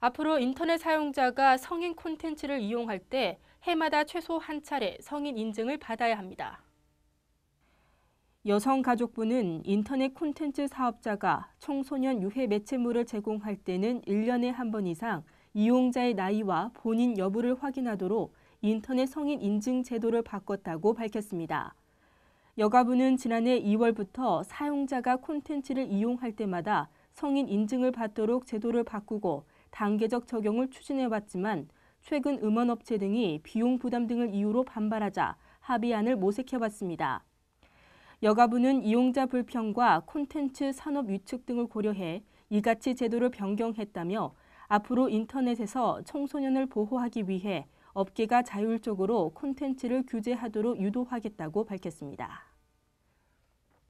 앞으로 인터넷 사용자가 성인 콘텐츠를 이용할 때 해마다 최소 한 차례 성인 인증을 받아야 합니다. 여성가족부는 인터넷 콘텐츠 사업자가 청소년 유해 매체물을 제공할 때는 1년에 한 번 이상 이용자의 나이와 본인 여부를 확인하도록 인터넷 성인 인증 제도를 바꿨다고 밝혔습니다. 여가부는 지난해 2월부터 사용자가 콘텐츠를 이용할 때마다 성인 인증을 받도록 제도를 바꾸고 단계적 적용을 추진해왔지만 최근 음원업체 등이 비용 부담 등을 이유로 반발하자 합의안을 모색해왔습니다. 여가부는 이용자 불편과 콘텐츠 산업 위축 등을 고려해 이같이 제도를 변경했다며 앞으로 인터넷에서 청소년을 보호하기 위해 업계가 자율적으로 콘텐츠를 규제하도록 유도하겠다고 밝혔습니다.